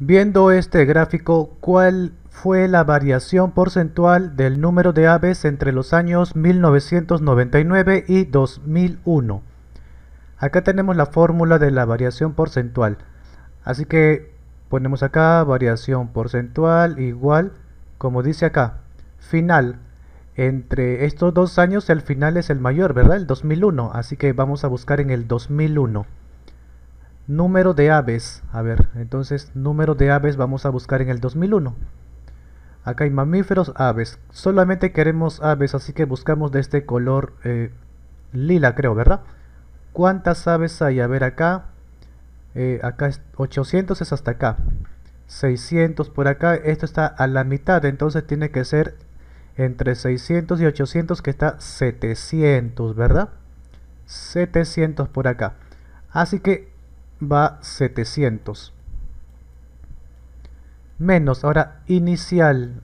Viendo este gráfico, ¿cuál fue la variación porcentual del número de aves entre los años 1999 y 2001? Acá tenemos la fórmula de la variación porcentual. Así que ponemos acá variación porcentual igual, como dice acá, final. Entre estos dos años el final es el mayor, ¿verdad? El 2001. Así que vamos a buscar en el 2001 número de aves, a ver, entonces número de aves vamos a buscar en el 2001 acá hay mamíferos, aves solamente queremos aves, así que buscamos de este color eh, lila creo, ¿verdad? ¿cuántas aves hay? a ver acá eh, acá es 800 es hasta acá 600 por acá, esto está a la mitad, entonces tiene que ser entre 600 y 800 que está 700, ¿verdad? 700 por acá así que va 700 menos, ahora inicial,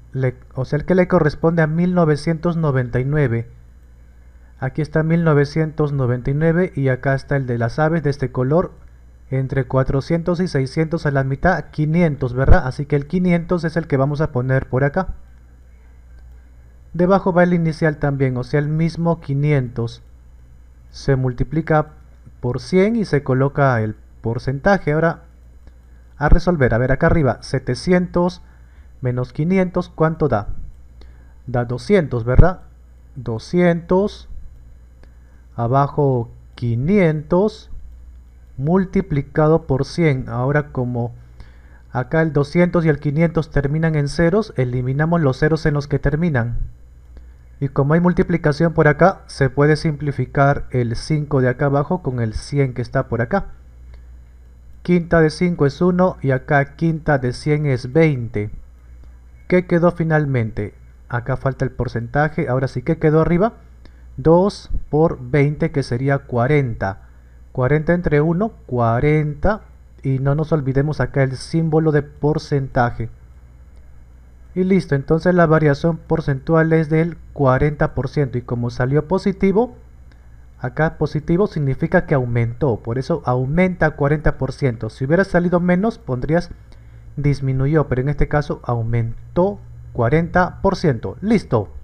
o sea el que le corresponde a 1999 aquí está 1999 y acá está el de las aves de este color entre 400 y 600 a la mitad 500, ¿verdad? así que el 500 es el que vamos a poner por acá debajo va el inicial también, o sea el mismo 500 se multiplica por 100 y se coloca el porcentaje ahora a resolver. A ver, acá arriba, 700 menos 500, ¿cuánto da? Da 200, ¿verdad? 200, abajo 500, multiplicado por 100. Ahora como acá el 200 y el 500 terminan en ceros, eliminamos los ceros en los que terminan. Y como hay multiplicación por acá, se puede simplificar el 5 de acá abajo con el 100 que está por acá quinta de 5 es 1 y acá quinta de 100 es 20. ¿Qué quedó finalmente? Acá falta el porcentaje, ahora sí, ¿qué quedó arriba? 2 por 20 que sería 40. 40 entre 1, 40. Y no nos olvidemos acá el símbolo de porcentaje. Y listo, entonces la variación porcentual es del 40%. Y como salió positivo, Acá positivo significa que aumentó, por eso aumenta 40%. Si hubiera salido menos, pondrías disminuyó, pero en este caso aumentó 40%. ¡Listo!